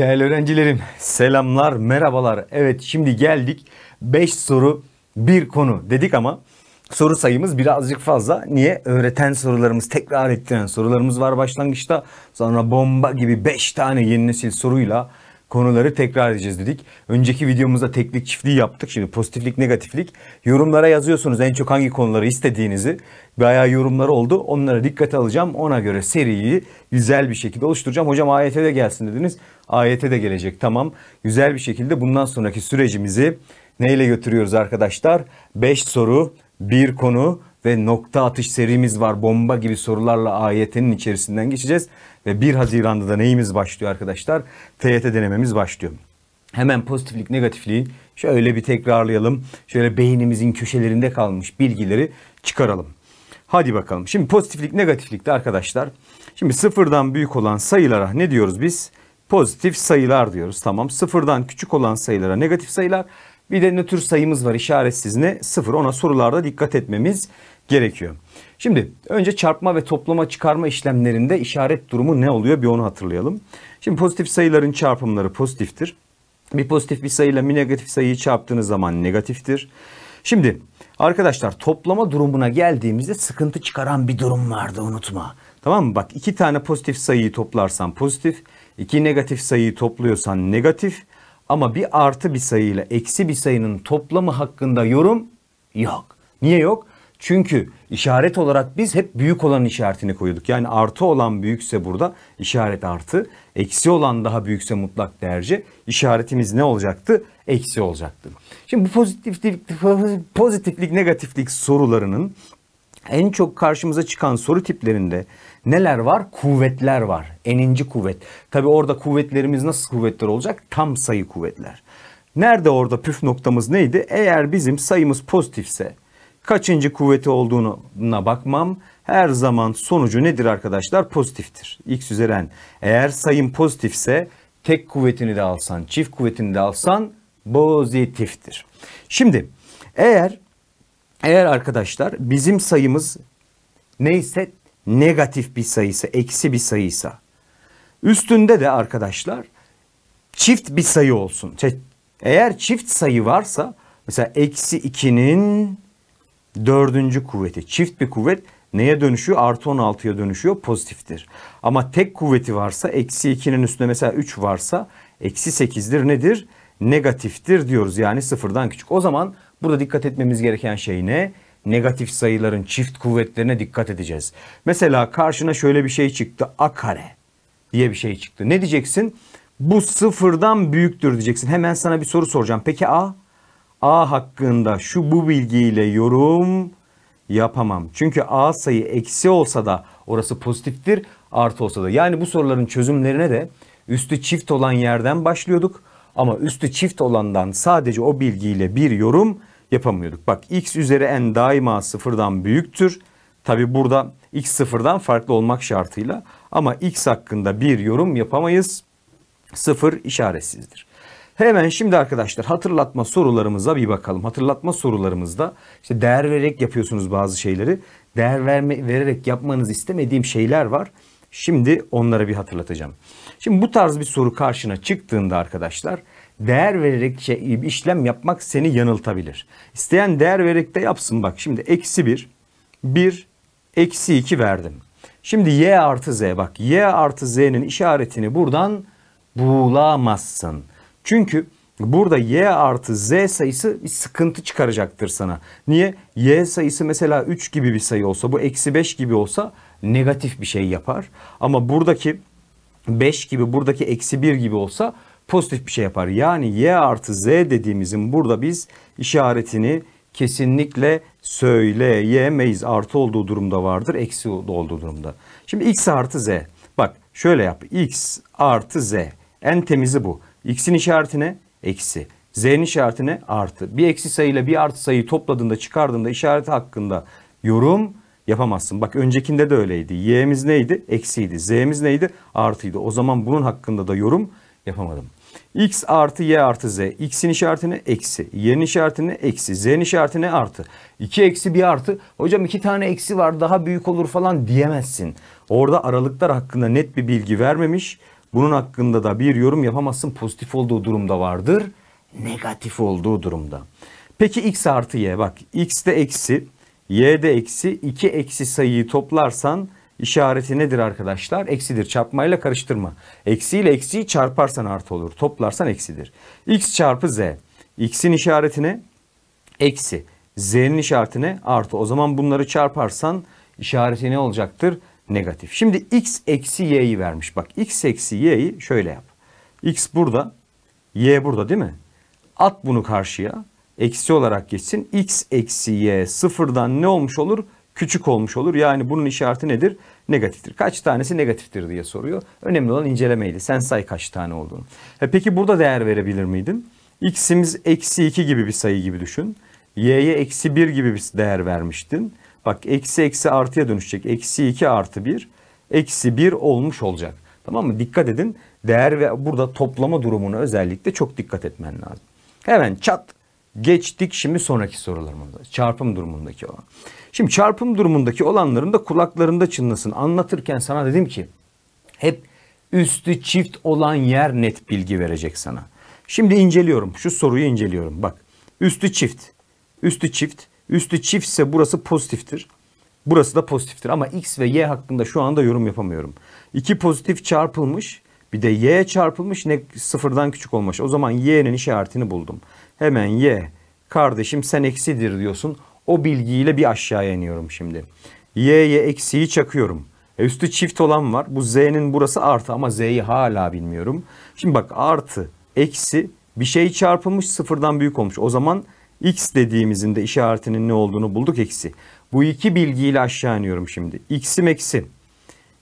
Değerli öğrencilerim selamlar merhabalar. Evet şimdi geldik 5 soru bir konu dedik ama soru sayımız birazcık fazla. Niye? Öğreten sorularımız tekrar ettiren sorularımız var başlangıçta. Sonra bomba gibi 5 tane yeni nesil soruyla konuları tekrar edeceğiz dedik. Önceki videomuzda teklik çiftliği yaptık. Şimdi pozitiflik negatiflik. Yorumlara yazıyorsunuz en çok hangi konuları istediğinizi. Bayağı yorumlar oldu. Onlara dikkate alacağım. Ona göre seriyi güzel bir şekilde oluşturacağım. Hocam AYT'de de gelsin dediniz. AYT'de de gelecek tamam. Güzel bir şekilde bundan sonraki sürecimizi neyle götürüyoruz arkadaşlar? 5 soru, 1 konu ve nokta atış serimiz var. Bomba gibi sorularla AYT'nin içerisinden geçeceğiz. Ve 1 Haziran'da da neyimiz başlıyor arkadaşlar? TYT denememiz başlıyor. Hemen pozitiflik negatifliği şöyle bir tekrarlayalım. Şöyle beynimizin köşelerinde kalmış bilgileri çıkaralım. Hadi bakalım. Şimdi pozitiflik negatiflikte arkadaşlar. Şimdi sıfırdan büyük olan sayılara ne diyoruz biz? Pozitif sayılar diyoruz. Tamam. Sıfırdan küçük olan sayılara negatif sayılar. Bir de nötr sayımız var işaretsiz ne? Sıfır. Ona sorularda dikkat etmemiz gerekiyor. Şimdi önce çarpma ve toplama çıkarma işlemlerinde işaret durumu ne oluyor bir onu hatırlayalım. Şimdi pozitif sayıların çarpımları pozitiftir. Bir pozitif bir sayıyla bir negatif sayıyı çarptığınız zaman negatiftir. Şimdi arkadaşlar toplama durumuna geldiğimizde sıkıntı çıkaran bir durum vardı unutma. Tamam mı? Bak iki tane pozitif sayıyı toplarsan pozitif, iki negatif sayıyı topluyorsan negatif ama bir artı bir sayıyla eksi bir sayının toplamı hakkında yorum yok. Niye yok? Çünkü işaret olarak biz hep büyük olan işaretini koyduk. Yani artı olan büyükse burada işaret artı. Eksi olan daha büyükse mutlak değerce işaretimiz ne olacaktı? Eksi olacaktı. Şimdi bu pozitiflik, pozitiflik negatiflik sorularının en çok karşımıza çıkan soru tiplerinde neler var? Kuvvetler var. Eninci kuvvet. Tabi orada kuvvetlerimiz nasıl kuvvetler olacak? Tam sayı kuvvetler. Nerede orada püf noktamız neydi? Eğer bizim sayımız pozitifse kaçıncı kuvveti olduğuna bakmam. Her zaman sonucu nedir arkadaşlar? Pozitiftir. X üzeren, Eğer sayım pozitifse tek kuvvetini de alsan, çift kuvvetini de alsan pozitiftir. Şimdi eğer eğer arkadaşlar bizim sayımız neyse negatif bir sayısı, eksi bir sayıysa üstünde de arkadaşlar çift bir sayı olsun. Eğer çift sayı varsa mesela eksi 2'nin Dördüncü kuvveti çift bir kuvvet neye dönüşüyor? Artı 16'ya dönüşüyor pozitiftir. Ama tek kuvveti varsa eksi 2'nin üstünde mesela 3 varsa eksi 8'dir nedir? Negatiftir diyoruz yani sıfırdan küçük. O zaman burada dikkat etmemiz gereken şey ne? Negatif sayıların çift kuvvetlerine dikkat edeceğiz. Mesela karşına şöyle bir şey çıktı a kare diye bir şey çıktı. Ne diyeceksin? Bu sıfırdan büyüktür diyeceksin. Hemen sana bir soru soracağım. Peki a? A hakkında şu bu bilgiyle yorum yapamam. Çünkü A sayı eksi olsa da orası pozitiftir, artı olsa da. Yani bu soruların çözümlerine de üstü çift olan yerden başlıyorduk. Ama üstü çift olandan sadece o bilgiyle bir yorum yapamıyorduk. Bak x üzeri n daima sıfırdan büyüktür. Tabi burada x sıfırdan farklı olmak şartıyla ama x hakkında bir yorum yapamayız. Sıfır işaretsizdir. Hemen şimdi arkadaşlar hatırlatma sorularımıza bir bakalım. Hatırlatma sorularımızda işte değer vererek yapıyorsunuz bazı şeyleri. Değer verme, vererek yapmanızı istemediğim şeyler var. Şimdi onlara bir hatırlatacağım. Şimdi bu tarz bir soru karşına çıktığında arkadaşlar değer vererek şey, işlem yapmak seni yanıltabilir. İsteyen değer vererek de yapsın. Bak şimdi eksi 1, 1, eksi 2 verdim. Şimdi y artı z bak y artı z'nin işaretini buradan bulamazsın. Çünkü burada y artı z sayısı bir sıkıntı çıkaracaktır sana. Niye? Y sayısı mesela 3 gibi bir sayı olsa bu eksi 5 gibi olsa negatif bir şey yapar. Ama buradaki 5 gibi buradaki eksi 1 gibi olsa pozitif bir şey yapar. Yani y artı z dediğimizin burada biz işaretini kesinlikle söyleyemeyiz. Artı olduğu durumda vardır, eksi olduğu durumda. Şimdi x artı z. Bak şöyle yap. x artı z. En temizi bu. X'in işareti Eksi. Z'nin işareti Artı. Bir eksi sayıyla bir artı sayıyı topladığında çıkardığında işareti hakkında yorum yapamazsın. Bak öncekinde de öyleydi. Y'miz neydi? Eksiydi. Z'miz neydi? Artıydı. O zaman bunun hakkında da yorum yapamadım. X artı Y artı Z. X'in işaretini Eksi. Y'nin işaretini Eksi. Z'nin işaretini Artı. 2 eksi 1 artı. Hocam 2 tane eksi var daha büyük olur falan diyemezsin. Orada aralıklar hakkında net bir bilgi vermemiş bunun hakkında da bir yorum yapamazsın. Pozitif olduğu durumda vardır. Negatif olduğu durumda. Peki x artı y bak x de eksi y de eksi 2 eksi sayıyı toplarsan işareti nedir arkadaşlar? Eksidir çarpmayla karıştırma. Eksi ile eksiyi çarparsan artı olur. Toplarsan eksidir. x çarpı z. x'in işaretine eksi. z'nin işaretine artı. O zaman bunları çarparsan işareti ne olacaktır? negatif. Şimdi x eksi y'yi vermiş. Bak x eksi y'yi şöyle yap. x burada, y burada değil mi? At bunu karşıya. Eksi olarak geçsin. x eksi y sıfırdan ne olmuş olur? Küçük olmuş olur. Yani bunun işareti nedir? Negatiftir. Kaç tanesi negatiftir diye soruyor. Önemli olan incelemeydi. Sen say kaç tane olduğunu. E peki burada değer verebilir miydin? x'imiz eksi 2 gibi bir sayı gibi düşün. y'ye eksi 1 gibi bir değer vermiştin. Bak eksi eksi artıya dönüşecek. Eksi 2 artı 1. Eksi 1 olmuş olacak. Tamam mı? Dikkat edin. Değer ve burada toplama durumunu özellikle çok dikkat etmen lazım. Hemen çat geçtik şimdi sonraki sorularımıza. Çarpım durumundaki olan. Şimdi çarpım durumundaki olanların da kulaklarında çınlasın. Anlatırken sana dedim ki hep üstü çift olan yer net bilgi verecek sana. Şimdi inceliyorum. Şu soruyu inceliyorum. Bak üstü çift. Üstü çift. Üstü çiftse burası pozitiftir. Burası da pozitiftir ama x ve y hakkında şu anda yorum yapamıyorum. 2 pozitif çarpılmış bir de y çarpılmış ne sıfırdan küçük olmuş. O zaman y'nin işaretini buldum. Hemen y kardeşim sen eksidir diyorsun. O bilgiyle bir aşağıya iniyorum şimdi. y'ye eksiyi çakıyorum. E üstü çift olan var. Bu z'nin burası artı ama z'yi hala bilmiyorum. Şimdi bak artı eksi bir şey çarpılmış sıfırdan büyük olmuş. O zaman X dediğimizin de işaretinin ne olduğunu bulduk eksi. Bu iki bilgiyle aşağı iniyorum şimdi. X'im eksi.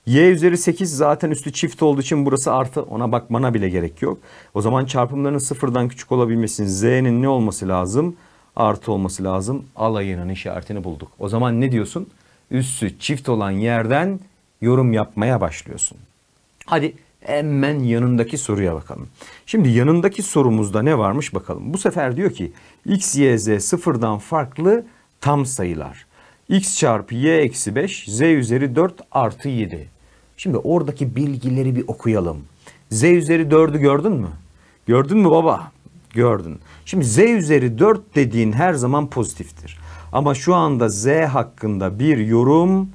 Y üzeri 8 zaten üstü çift olduğu için burası artı. Ona bakmana bile gerek yok. O zaman çarpımların sıfırdan küçük olabilmesinin Z'nin ne olması lazım? Artı olması lazım. Alayının işaretini bulduk. O zaman ne diyorsun? Üssü çift olan yerden yorum yapmaya başlıyorsun. Hadi Hemen yanındaki soruya bakalım. Şimdi yanındaki sorumuzda ne varmış bakalım. Bu sefer diyor ki x, y, z sıfırdan farklı tam sayılar. x çarpı y eksi 5, z üzeri 4 artı 7. Şimdi oradaki bilgileri bir okuyalım. z üzeri 4'ü gördün mü? Gördün mü baba? Gördün. Şimdi z üzeri 4 dediğin her zaman pozitiftir. Ama şu anda z hakkında bir yorum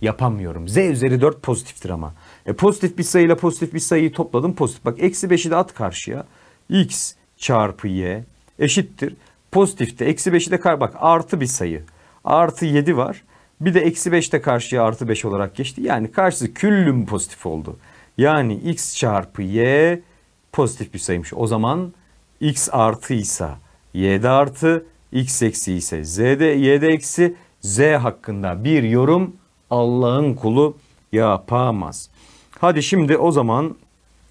yapamıyorum. Z üzeri 4 pozitiftir ama. E, pozitif bir sayıyla pozitif bir sayıyı topladım pozitif. Bak eksi 5'i de at karşıya. X çarpı Y eşittir. Pozitifte eksi 5'i de kar bak artı bir sayı. Artı 7 var. Bir de eksi 5 de karşıya artı 5 olarak geçti. Yani karşısı küllüm pozitif oldu. Yani x çarpı y pozitif bir sayıymış. O zaman x artıysa y de artı, x eksi ise z'de y'de eksi, z hakkında bir yorum Allah'ın kulu yapamaz. Hadi şimdi o zaman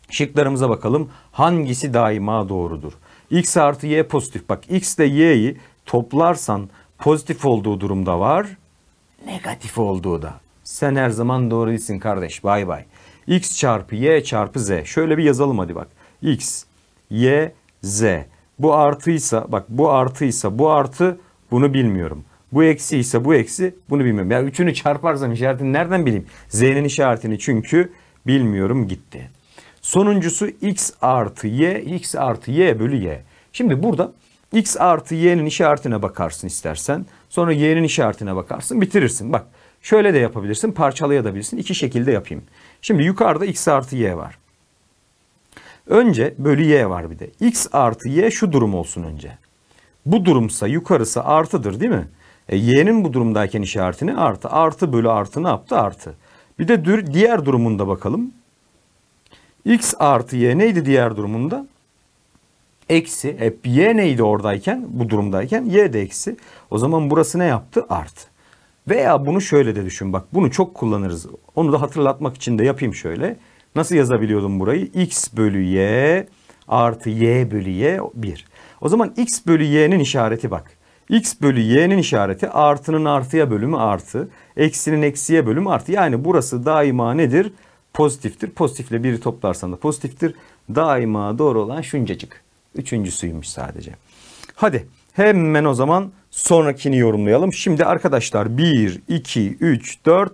şıklarımıza bakalım. Hangisi daima doğrudur? X artı Y pozitif. Bak X ile Y'yi toplarsan pozitif olduğu durumda var. Negatif olduğu da. Sen her zaman doğru değilsin kardeş. Bay bay. X çarpı Y çarpı Z. Şöyle bir yazalım hadi bak. X, Y, Z. Bu artıysa bak bu artıysa bu artı bunu bilmiyorum. Bu eksi ise bu eksi bunu bilmiyorum. Ya üçünü çarparsam işaretini nereden bileyim? Z'nin işaretini çünkü Bilmiyorum gitti. Sonuncusu x artı y, x artı y bölü y. Şimdi burada x artı y'nin işaretine bakarsın istersen. Sonra y'nin işaretine bakarsın bitirirsin. Bak şöyle de yapabilirsin parçalayabilirsin. İki şekilde yapayım. Şimdi yukarıda x artı y var. Önce bölü y var bir de. x artı y şu durum olsun önce. Bu durumsa yukarısı artıdır değil mi? E, y'nin bu durumdayken işaretini artı. Artı bölü artı ne yaptı? Artı. Bir de diğer durumunda bakalım. X artı Y neydi diğer durumunda? Eksi. Hep Y neydi oradayken? Bu durumdayken Y de eksi. O zaman burası ne yaptı? Artı. Veya bunu şöyle de düşün bak bunu çok kullanırız. Onu da hatırlatmak için de yapayım şöyle. Nasıl yazabiliyordum burayı? X bölü Y artı Y bölü Y 1. O zaman X bölü Y'nin işareti bak x bölü y'nin işareti artının artıya bölümü artı. Eksinin eksiye bölümü artı. Yani burası daima nedir? Pozitiftir. Pozitifle biri toplarsan da pozitiftir. Daima doğru olan şuncacık. Üçüncüsüymüş sadece. Hadi hemen o zaman sonrakini yorumlayalım. Şimdi arkadaşlar 1, 2, 3, 4,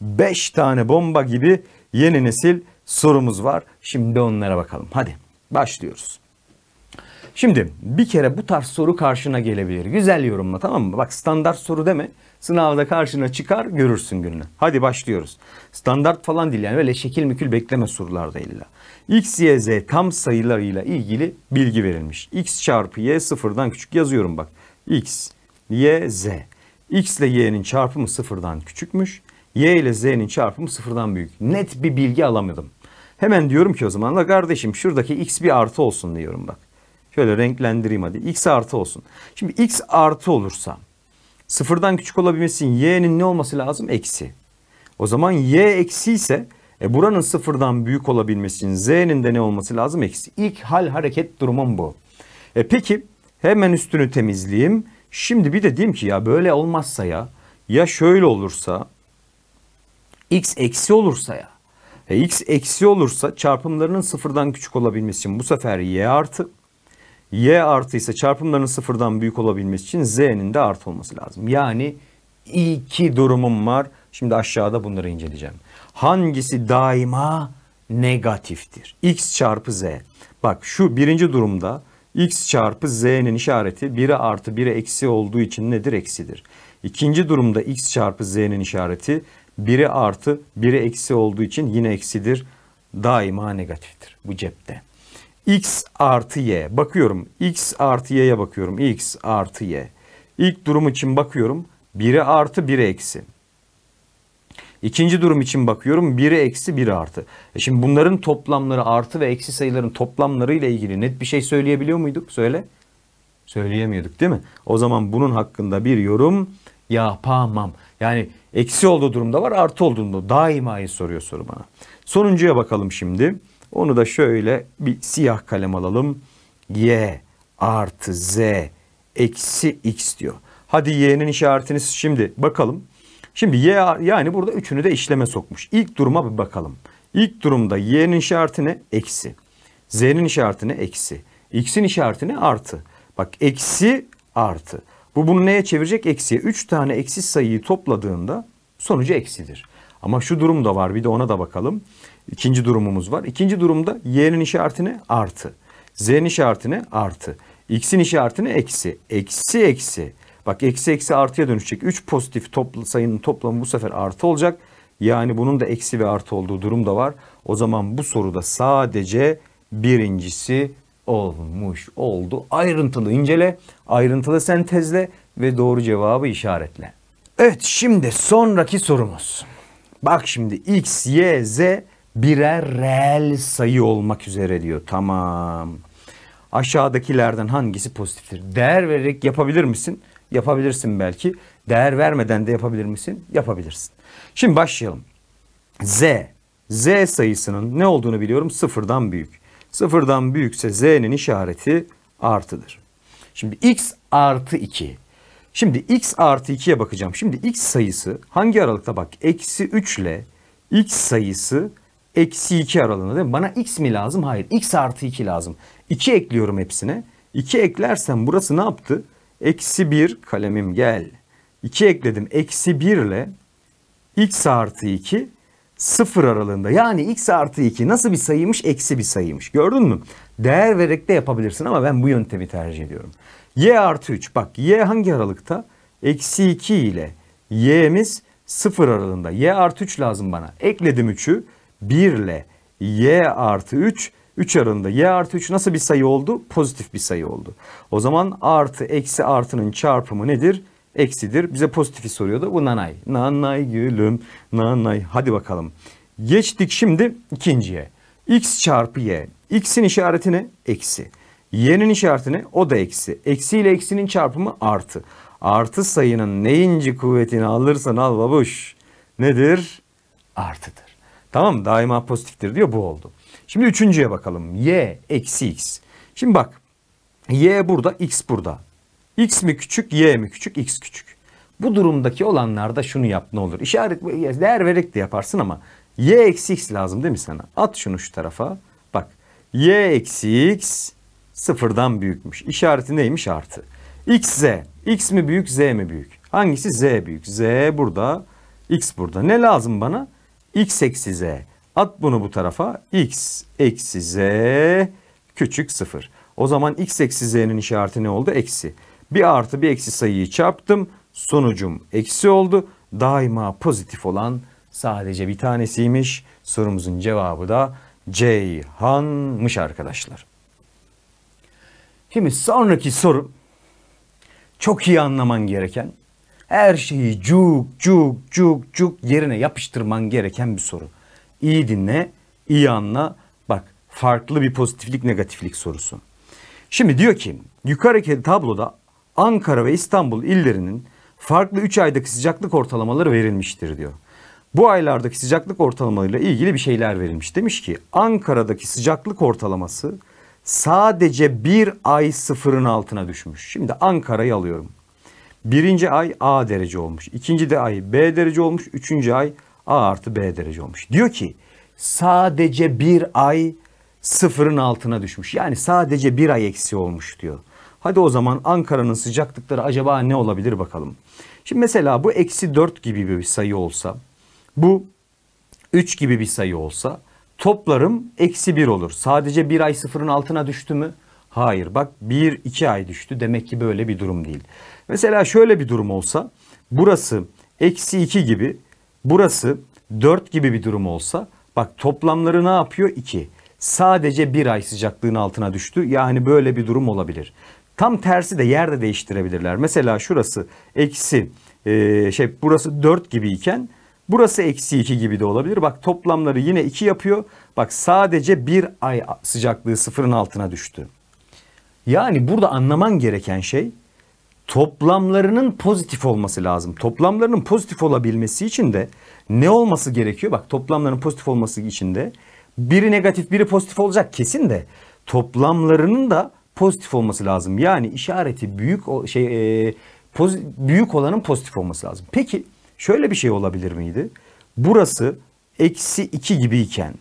5 tane bomba gibi yeni nesil sorumuz var. Şimdi onlara bakalım. Hadi başlıyoruz. Şimdi bir kere bu tarz soru karşına gelebilir. Güzel yorumla tamam mı? Bak standart soru deme. Sınavda karşına çıkar görürsün gününü. Hadi başlıyoruz. Standart falan değil yani öyle şekil mükül bekleme sorularda illa. X, Y, Z tam sayılarıyla ilgili bilgi verilmiş. X çarpı Y sıfırdan küçük yazıyorum bak. X, Y, Z. X ile Y'nin çarpımı sıfırdan küçükmüş. Y ile Z'nin çarpımı sıfırdan büyük. Net bir bilgi alamadım. Hemen diyorum ki o zaman da kardeşim şuradaki X bir artı olsun diyorum bak. Şöyle renklendireyim hadi. X artı olsun. Şimdi X artı olursa sıfırdan küçük olabilmesin. Y'nin ne olması lazım? Eksi. O zaman Y eksi ise e, buranın sıfırdan büyük olabilmesin. Z'nin de ne olması lazım? Eksi. İlk hal hareket durumum bu. E, peki hemen üstünü temizleyeyim. Şimdi bir de diyeyim ki ya böyle olmazsa ya ya şöyle olursa x eksi olursa ya e, x eksi olursa çarpımlarının sıfırdan küçük olabilmesi için bu sefer y artı y artıysa çarpımların sıfırdan büyük olabilmesi için z'nin de artı olması lazım. Yani iki durumum var. Şimdi aşağıda bunları inceleyeceğim. Hangisi daima negatiftir? x çarpı z. Bak şu birinci durumda x çarpı z'nin işareti 1'e artı 1'e eksi olduğu için nedir? Eksidir. İkinci durumda x çarpı z'nin işareti 1'e artı 1'e eksi olduğu için yine eksidir. Daima negatiftir. Bu cepte x artı y. Bakıyorum x artı y'ye bakıyorum. x artı y. İlk durum için bakıyorum. 1'e artı 1'e eksi. İkinci durum için bakıyorum 1'e eksi 1 artı. E şimdi bunların toplamları artı ve eksi sayıların toplamları ile ilgili net bir şey söyleyebiliyor muyduk? Söyle. Söyleyemiyorduk değil mi? O zaman bunun hakkında bir yorum yapamam. Yani eksi olduğu durumda var artı olduğunda daima'yı soruyor soru bana. Sonuncuya bakalım şimdi. Onu da şöyle bir siyah kalem alalım. Y artı Z eksi X diyor. Hadi Y'nin işaretini şimdi bakalım. Şimdi Y yani burada üçünü de işleme sokmuş. İlk duruma bir bakalım. İlk durumda Y'nin işaretini Eksi. Z'nin işaretini Eksi. X'in işaretini Artı. Bak eksi artı. Bu bunu neye çevirecek? Eksiye. 3 tane eksi sayıyı topladığında sonucu eksidir. Ama şu durum da var bir de ona da bakalım. İkinci durumumuz var. İkinci durumda y'nin işaretine artı. Z'nin işaretine artı. X'in işaretine eksi. Eksi eksi. Bak eksi eksi artıya dönüşecek. 3 pozitif topla, sayının toplamı bu sefer artı olacak. Yani bunun da eksi ve artı olduğu durum da var. O zaman bu soruda sadece birincisi olmuş oldu. Ayrıntılı incele, ayrıntılı sentezle ve doğru cevabı işaretle. Evet şimdi sonraki sorumuz. Bak şimdi x, y, z birer reel sayı olmak üzere diyor. Tamam. Aşağıdakilerden hangisi pozitiftir? Değer vererek yapabilir misin? Yapabilirsin belki. Değer vermeden de yapabilir misin? Yapabilirsin. Şimdi başlayalım. Z. Z sayısının ne olduğunu biliyorum. Sıfırdan büyük. Sıfırdan büyükse Z'nin işareti artıdır. Şimdi X artı 2. Şimdi X artı 2'ye bakacağım. Şimdi X sayısı hangi aralıkta bak? Eksi 3 ile X sayısı eksi 2 aralığında değil mi? Bana x mi lazım? Hayır. x artı 2 lazım. 2 ekliyorum hepsine. 2 eklersem burası ne yaptı? Eksi 1 kalemim gel. 2 ekledim. Eksi 1 ile x artı 2 sıfır aralığında. Yani x artı 2 nasıl bir sayıymış? Eksi bir sayıymış. Gördün mü? Değer vererek de yapabilirsin ama ben bu yöntemi tercih ediyorum. y artı 3. Bak y hangi aralıkta? Eksi 2 ile y'miz sıfır aralığında. y artı 3 lazım bana. Ekledim 3'ü. 1 ile y artı 3 3 aralığında y artı 3 nasıl bir sayı oldu? Pozitif bir sayı oldu. O zaman artı eksi artının çarpımı nedir? Eksidir. Bize pozitifi soruyordu. Bu nanay. Nanay gülüm. Nanay. Hadi bakalım. Geçtik şimdi ikinciye. x çarpı y. x'in işaretini Eksi. y'nin işaretini O da eksi. Eksi ile eksinin çarpımı artı. Artı sayının neyinci kuvvetini alırsan al babuş. Nedir? Artıdır. Tamam daima pozitiftir diyor bu oldu. Şimdi üçüncüye bakalım. Y eksi x. Şimdi bak y burada x burada. X mi küçük y mi küçük x küçük. Bu durumdaki olanlarda şunu yap ne olur. İşaret değer vererek de yaparsın ama y eksi x lazım değil mi sana? At şunu şu tarafa. Bak y eksi x sıfırdan büyükmüş. İşareti neymiş artı. X z. X mi büyük z mi büyük? Hangisi z büyük? Z burada x burada. Ne lazım bana? x eksi z. At bunu bu tarafa. x eksi z küçük 0. O zaman x eksi z'nin işareti ne oldu? Eksi. Bir artı bir eksi sayıyı çarptım. Sonucum eksi oldu. Daima pozitif olan sadece bir tanesiymiş. Sorumuzun cevabı da Ceyhan'mış arkadaşlar. Şimdi sonraki soru çok iyi anlaman gereken her şeyi cuk cuk cuk cuk yerine yapıştırman gereken bir soru. İyi dinle, iyi anla. Bak farklı bir pozitiflik negatiflik sorusu. Şimdi diyor ki yukarıdaki tabloda Ankara ve İstanbul illerinin farklı 3 aydaki sıcaklık ortalamaları verilmiştir diyor. Bu aylardaki sıcaklık ortalamalarıyla ilgili bir şeyler verilmiş. Demiş ki Ankara'daki sıcaklık ortalaması sadece bir ay sıfırın altına düşmüş. Şimdi Ankara'yı alıyorum. Birinci ay A derece olmuş. ikinci de ay B derece olmuş. Üçüncü ay A artı B derece olmuş. Diyor ki sadece bir ay sıfırın altına düşmüş. Yani sadece bir ay eksi olmuş diyor. Hadi o zaman Ankara'nın sıcaklıkları acaba ne olabilir bakalım. Şimdi mesela bu eksi 4 gibi bir sayı olsa bu 3 gibi bir sayı olsa toplarım eksi 1 olur. Sadece bir ay sıfırın altına düştü mü? Hayır bak 1-2 ay düştü demek ki böyle bir durum değil. Mesela şöyle bir durum olsa burası eksi 2 gibi burası 4 gibi bir durum olsa bak toplamları ne yapıyor 2. Sadece bir ay sıcaklığın altına düştü yani böyle bir durum olabilir. Tam tersi de yerde değiştirebilirler. Mesela şurası eksi e, şey burası 4 gibi iken burası eksi 2 gibi de olabilir. Bak toplamları yine 2 yapıyor. Bak sadece bir ay sıcaklığı sıfırın altına düştü. Yani burada anlaman gereken şey toplamlarının pozitif olması lazım. Toplamlarının pozitif olabilmesi için de ne olması gerekiyor? Bak toplamların pozitif olması için de biri negatif biri pozitif olacak kesin de toplamlarının da pozitif olması lazım. Yani işareti büyük şey e, poz, büyük olanın pozitif olması lazım. Peki şöyle bir şey olabilir miydi? Burası eksi 2 gibiyken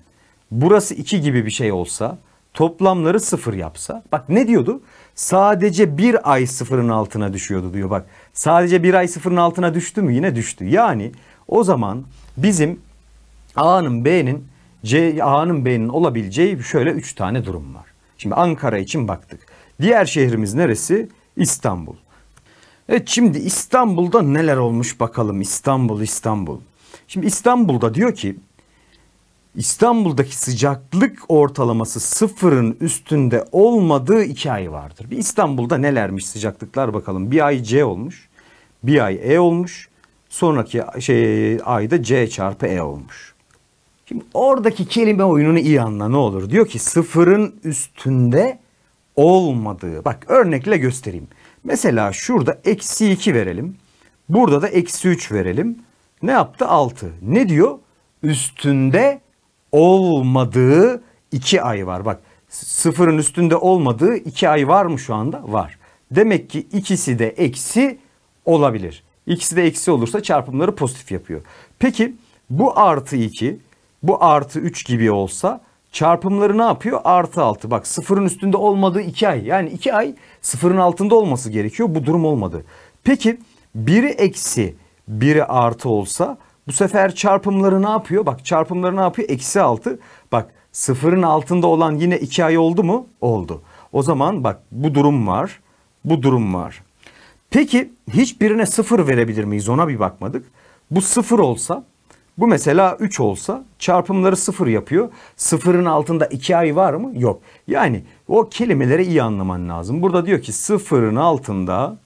burası 2 gibi bir şey olsa toplamları sıfır yapsa bak ne diyordu? Sadece bir ay sıfırın altına düşüyordu diyor bak. Sadece bir ay sıfırın altına düştü mü yine düştü. Yani o zaman bizim A'nın B'nin C, A'nın B'nin olabileceği şöyle üç tane durum var. Şimdi Ankara için baktık. Diğer şehrimiz neresi? İstanbul. Evet şimdi İstanbul'da neler olmuş bakalım İstanbul İstanbul. Şimdi İstanbul'da diyor ki İstanbul'daki sıcaklık ortalaması sıfırın üstünde olmadığı iki ay vardır. Bir İstanbul'da nelermiş sıcaklıklar bakalım. Bir ay C olmuş, bir ay E olmuş, sonraki şey, ayda C çarpı E olmuş. Şimdi oradaki kelime oyununu iyi anla ne olur. Diyor ki sıfırın üstünde olmadığı. Bak örnekle göstereyim. Mesela şurada eksi 2 verelim. Burada da eksi 3 verelim. Ne yaptı? 6. Ne diyor? Üstünde olmadığı iki ay var. Bak sıfırın üstünde olmadığı iki ay var mı şu anda? Var. Demek ki ikisi de eksi olabilir. İkisi de eksi olursa çarpımları pozitif yapıyor. Peki bu artı 2 bu artı 3 gibi olsa çarpımları ne yapıyor? Artı 6. Bak sıfırın üstünde olmadığı 2 ay. Yani 2 ay sıfırın altında olması gerekiyor. Bu durum olmadı. Peki biri eksi biri artı olsa bu sefer çarpımları ne yapıyor? Bak çarpımları ne yapıyor? Eksi 6. Bak sıfırın altında olan yine 2 ay oldu mu? Oldu. O zaman bak bu durum var. Bu durum var. Peki hiçbirine sıfır verebilir miyiz? Ona bir bakmadık. Bu sıfır olsa bu mesela 3 olsa çarpımları sıfır yapıyor. Sıfırın altında 2 ay var mı? Yok. Yani o kelimeleri iyi anlaman lazım. Burada diyor ki sıfırın altında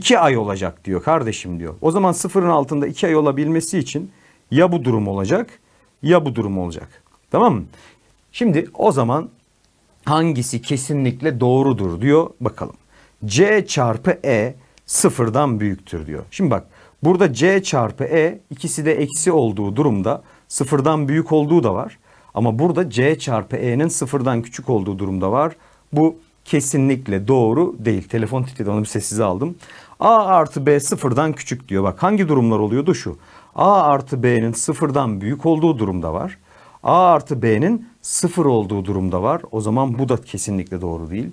2 ay olacak diyor kardeşim diyor. O zaman sıfırın altında 2 ay olabilmesi için ya bu durum olacak ya bu durum olacak. Tamam mı? Şimdi o zaman hangisi kesinlikle doğrudur diyor bakalım. C çarpı E sıfırdan büyüktür diyor. Şimdi bak burada C çarpı E ikisi de eksi olduğu durumda sıfırdan büyük olduğu da var. Ama burada C çarpı E'nin sıfırdan küçük olduğu durumda var. Bu kesinlikle doğru değil. Telefon titredi onu bir sessize aldım. A artı B sıfırdan küçük diyor. Bak hangi durumlar oluyordu şu. A artı B'nin sıfırdan büyük olduğu durumda var. A artı B'nin sıfır olduğu durumda var. O zaman bu da kesinlikle doğru değil.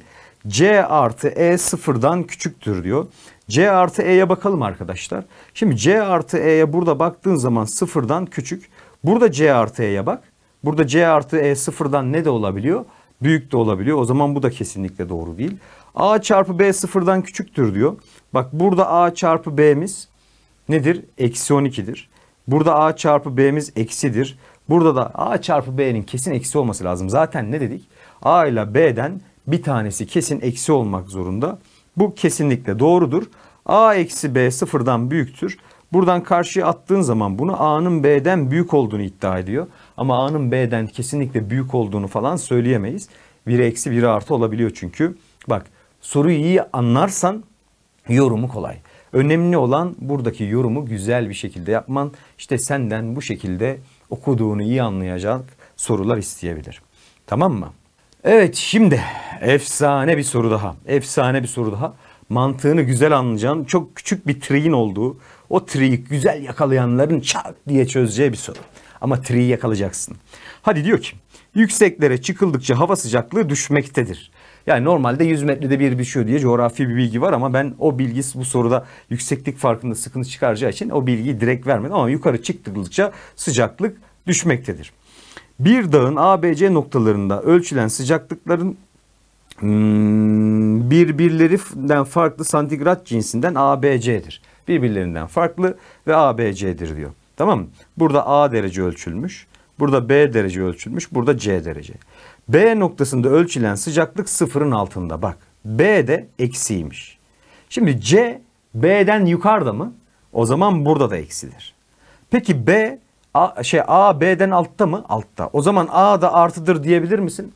C artı E sıfırdan küçüktür diyor. C artı E'ye bakalım arkadaşlar. Şimdi C artı E'ye burada baktığın zaman sıfırdan küçük. Burada C artı E'ye bak. Burada C artı E sıfırdan ne de olabiliyor? Büyük de olabiliyor. O zaman bu da kesinlikle doğru değil. A çarpı B sıfırdan küçüktür diyor. Bak burada A çarpı B'miz nedir? Eksi 12'dir. Burada A çarpı B'miz eksidir. Burada da A çarpı B'nin kesin eksi olması lazım. Zaten ne dedik? A ile B'den bir tanesi kesin eksi olmak zorunda. Bu kesinlikle doğrudur. A eksi B sıfırdan büyüktür. Buradan karşıya attığın zaman bunu A'nın B'den büyük olduğunu iddia ediyor. Ama A'nın B'den kesinlikle büyük olduğunu falan söyleyemeyiz. 1 eksi 1 artı olabiliyor çünkü. Bak Soruyu iyi anlarsan yorumu kolay. Önemli olan buradaki yorumu güzel bir şekilde yapman. İşte senden bu şekilde okuduğunu iyi anlayacak sorular isteyebilir. Tamam mı? Evet şimdi efsane bir soru daha. Efsane bir soru daha. Mantığını güzel anlayacağın çok küçük bir triğin olduğu o triği güzel yakalayanların çak diye çözeceği bir soru. Ama triği yakalayacaksın. Hadi diyor ki yükseklere çıkıldıkça hava sıcaklığı düşmektedir. Yani normalde 100 metrede bir düşüyor diye coğrafi bir bilgi var ama ben o bilgi bu soruda yükseklik farkında sıkıntı çıkaracağı için o bilgiyi direkt vermedim ama yukarı çıktıkça sıcaklık düşmektedir. Bir dağın ABC noktalarında ölçülen sıcaklıkların hmm, birbirlerinden farklı santigrat cinsinden ABC'dir. Birbirlerinden farklı ve ABC'dir diyor. Tamam mı? Burada A derece ölçülmüş. Burada B derece ölçülmüş. Burada C derece. B noktasında ölçülen sıcaklık sıfırın altında. Bak B de eksiymiş. Şimdi C B'den yukarıda mı? O zaman burada da eksidir. Peki B A, şey A B'den altta mı? Altta. O zaman A da artıdır diyebilir misin?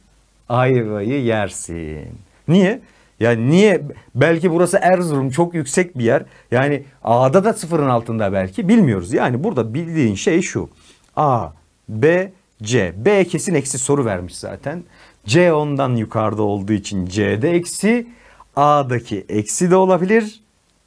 Ayvayı yersin. Niye? Ya niye? Belki burası Erzurum çok yüksek bir yer. Yani A'da da sıfırın altında belki bilmiyoruz. Yani burada bildiğin şey şu. A B, C. B kesin eksi soru vermiş zaten. C ondan yukarıda olduğu için C'de eksi. A'daki eksi de olabilir.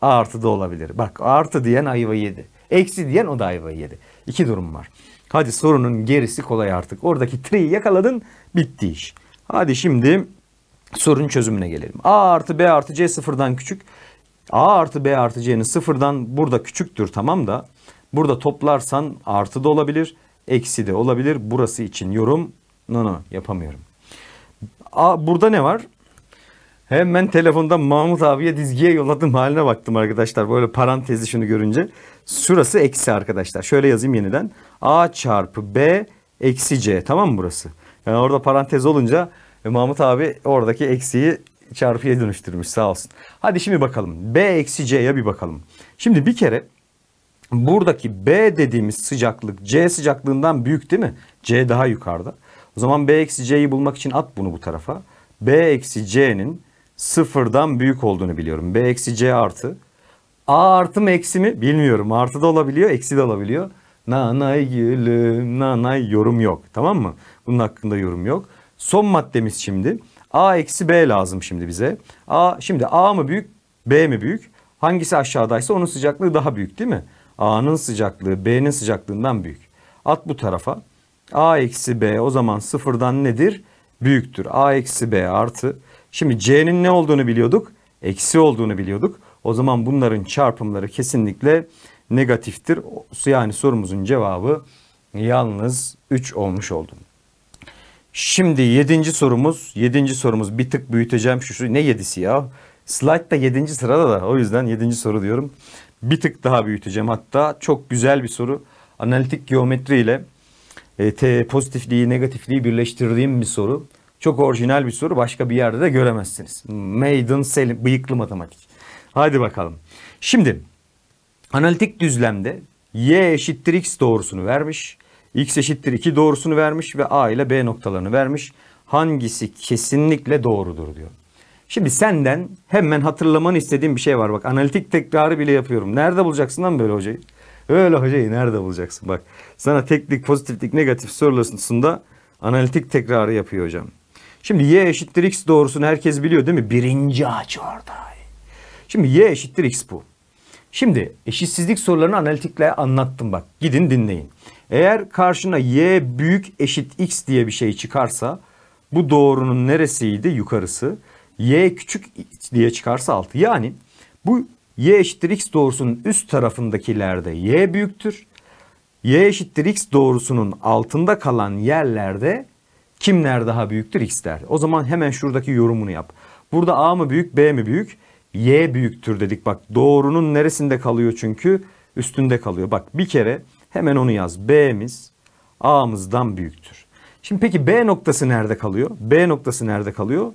A artı da olabilir. Bak artı diyen ayva yedi. Eksi diyen o da ayva yedi. İki durum var. Hadi sorunun gerisi kolay artık. Oradaki tree'yi yakaladın bitti iş. Hadi şimdi sorunun çözümüne gelelim. A artı B artı C sıfırdan küçük. A artı B artı C'nin sıfırdan burada küçüktür tamam da. Burada toplarsan artı da olabilir eksi de olabilir. Burası için yorum nano yapamıyorum. A, burada ne var? Hemen telefonda Mahmut abiye dizgiye yolladım haline baktım arkadaşlar. Böyle parantezi şunu görünce. Şurası eksi arkadaşlar. Şöyle yazayım yeniden. A çarpı B eksi C. Tamam mı burası? Yani orada parantez olunca e, Mahmut abi oradaki eksiyi çarpıya dönüştürmüş sağ olsun. Hadi şimdi bakalım. B eksi C'ye bir bakalım. Şimdi bir kere buradaki B dediğimiz sıcaklık C sıcaklığından büyük değil mi? C daha yukarıda. O zaman B eksi C'yi bulmak için at bunu bu tarafa. B eksi C'nin sıfırdan büyük olduğunu biliyorum. B eksi C artı. A artı mı eksi mi bilmiyorum. Artı da olabiliyor eksi de olabiliyor. Nanay gülüm nanay yorum yok. Tamam mı? Bunun hakkında yorum yok. Son maddemiz şimdi. A eksi B lazım şimdi bize. A, şimdi A mı büyük B mi büyük? Hangisi aşağıdaysa onun sıcaklığı daha büyük değil mi? A'nın sıcaklığı B'nin sıcaklığından büyük. At bu tarafa. A eksi B o zaman sıfırdan nedir? Büyüktür. A eksi B artı. Şimdi C'nin ne olduğunu biliyorduk? Eksi olduğunu biliyorduk. O zaman bunların çarpımları kesinlikle negatiftir. Yani sorumuzun cevabı yalnız 3 olmuş oldu. Şimdi 7. sorumuz. 7. sorumuz bir tık büyüteceğim. Şu, şu ne 7'si ya? Slide'da 7. sırada da o yüzden 7. soru diyorum bir tık daha büyüteceğim. Hatta çok güzel bir soru. Analitik geometri ile e, te, pozitifliği, negatifliği birleştirdiğim bir soru. Çok orijinal bir soru. Başka bir yerde de göremezsiniz. Maiden Selim, bıyıklı matematik. Hadi bakalım. Şimdi analitik düzlemde y eşittir x doğrusunu vermiş. x eşittir 2 doğrusunu vermiş ve a ile b noktalarını vermiş. Hangisi kesinlikle doğrudur diyor. Şimdi senden hemen hatırlamanı istediğim bir şey var. Bak analitik tekrarı bile yapıyorum. Nerede bulacaksın lan böyle hocayı? Öyle hocayı nerede bulacaksın? Bak sana teknik, pozitiflik, negatif sorularında analitik tekrarı yapıyor hocam. Şimdi y eşittir x doğrusunu herkes biliyor değil mi? Birinci açı orada. Şimdi y eşittir x bu. Şimdi eşitsizlik sorularını analitikle anlattım bak. Gidin dinleyin. Eğer karşına y büyük eşit x diye bir şey çıkarsa bu doğrunun neresiydi? Yukarısı y küçük diye çıkarsa 6. Yani bu y eşittir x doğrusunun üst tarafındakilerde y büyüktür. y eşittir x doğrusunun altında kalan yerlerde kimler daha büyüktür x'ler. O zaman hemen şuradaki yorumunu yap. Burada a mı büyük b mi büyük? y büyüktür dedik. Bak doğrunun neresinde kalıyor çünkü? Üstünde kalıyor. Bak bir kere hemen onu yaz. b'miz a'mızdan büyüktür. Şimdi peki b noktası nerede kalıyor? b noktası nerede kalıyor?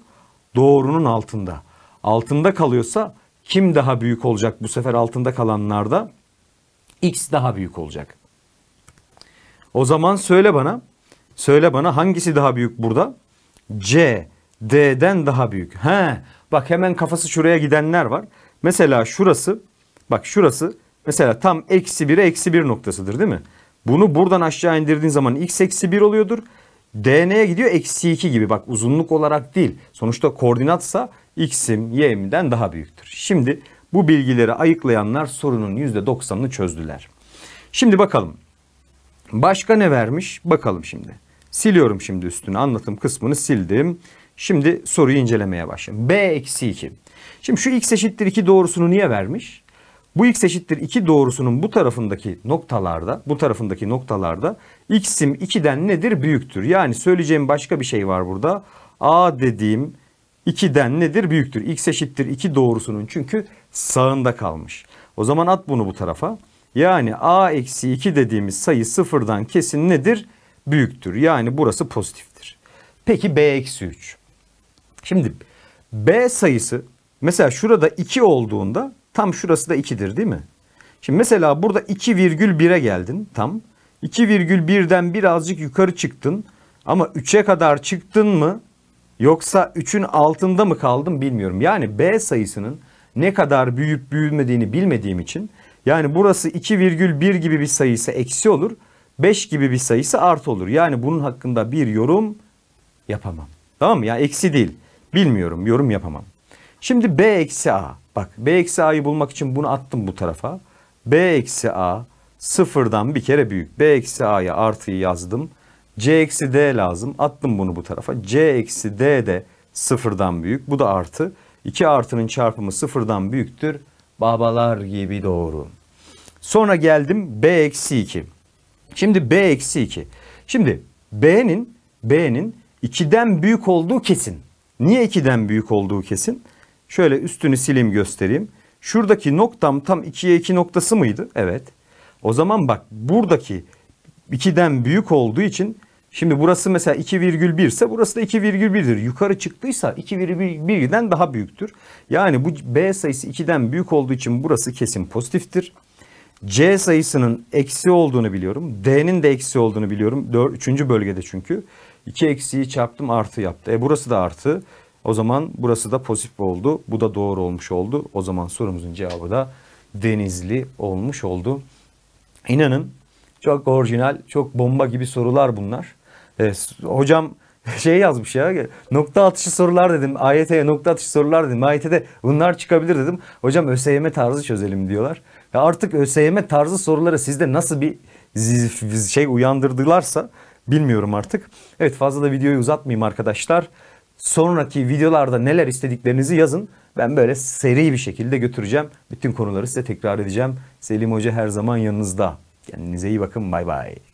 doğrunun altında. Altında kalıyorsa kim daha büyük olacak bu sefer altında kalanlarda? X daha büyük olacak. O zaman söyle bana. Söyle bana hangisi daha büyük burada? C D'den daha büyük. He. Bak hemen kafası şuraya gidenler var. Mesela şurası bak şurası mesela tam eksi 1'e eksi 1 noktasıdır değil mi? Bunu buradan aşağı indirdiğin zaman x eksi 1 oluyordur. DN'ye gidiyor eksi 2 gibi. Bak uzunluk olarak değil. Sonuçta koordinatsa x'im y'imden daha büyüktür. Şimdi bu bilgileri ayıklayanlar sorunun %90'ını çözdüler. Şimdi bakalım. Başka ne vermiş? Bakalım şimdi. Siliyorum şimdi üstünü. Anlatım kısmını sildim. Şimdi soruyu incelemeye başlayalım. B eksi 2. Şimdi şu x eşittir 2 doğrusunu niye vermiş? Bu x eşittir 2 doğrusunun bu tarafındaki noktalarda, bu tarafındaki noktalarda x'im 2'den nedir? Büyüktür. Yani söyleyeceğim başka bir şey var burada. A dediğim 2'den nedir? Büyüktür. x eşittir 2 doğrusunun çünkü sağında kalmış. O zaman at bunu bu tarafa. Yani a eksi 2 dediğimiz sayı sıfırdan kesin nedir? Büyüktür. Yani burası pozitiftir. Peki b eksi 3. Şimdi b sayısı mesela şurada 2 olduğunda Tam şurası da 2'dir değil mi? Şimdi mesela burada 2,1'e geldin tam. 2,1'den birazcık yukarı çıktın. Ama 3'e kadar çıktın mı yoksa 3'ün altında mı kaldın bilmiyorum. Yani B sayısının ne kadar büyüyüp büyümediğini bilmediğim için yani burası 2,1 gibi bir sayısı eksi olur. 5 gibi bir sayısı artı olur. Yani bunun hakkında bir yorum yapamam. Tamam mı? Yani eksi değil. Bilmiyorum yorum yapamam. Şimdi B eksi A. Bak B eksi A'yı bulmak için bunu attım bu tarafa. B eksi A sıfırdan bir kere büyük. B eksi A'ya artıyı yazdım. C eksi D lazım. Attım bunu bu tarafa. C eksi D de sıfırdan büyük. Bu da artı. 2 artının çarpımı sıfırdan büyüktür. Babalar gibi doğru. Sonra geldim B eksi 2. Şimdi B eksi 2. Şimdi B'nin B'nin 2'den büyük olduğu kesin. Niye 2'den büyük olduğu kesin? Şöyle üstünü silim göstereyim. Şuradaki noktam tam 2'ye 2 noktası mıydı? Evet. O zaman bak buradaki 2'den büyük olduğu için şimdi burası mesela 2,1 ise burası da 2,1'dir. Yukarı çıktıysa 2,1'den daha büyüktür. Yani bu B sayısı 2'den büyük olduğu için burası kesin pozitiftir. C sayısının eksi olduğunu biliyorum. D'nin de eksi olduğunu biliyorum. 3. bölgede çünkü. 2 eksiyi çarptım artı yaptı. E burası da artı. O zaman burası da pozitif oldu. Bu da doğru olmuş oldu. O zaman sorumuzun cevabı da denizli olmuş oldu. İnanın çok orijinal, çok bomba gibi sorular bunlar. E, hocam şey yazmış ya nokta atışı sorular dedim. AYT'ye nokta atışı sorular dedim. AYT'de bunlar çıkabilir dedim. Hocam ÖSYM tarzı çözelim diyorlar. Ya artık ÖSYM tarzı sorulara sizde nasıl bir şey uyandırdılarsa bilmiyorum artık. Evet fazla da videoyu uzatmayayım arkadaşlar sonraki videolarda neler istediklerinizi yazın. Ben böyle seri bir şekilde götüreceğim. Bütün konuları size tekrar edeceğim. Selim Hoca her zaman yanınızda. Kendinize iyi bakın. Bay bay.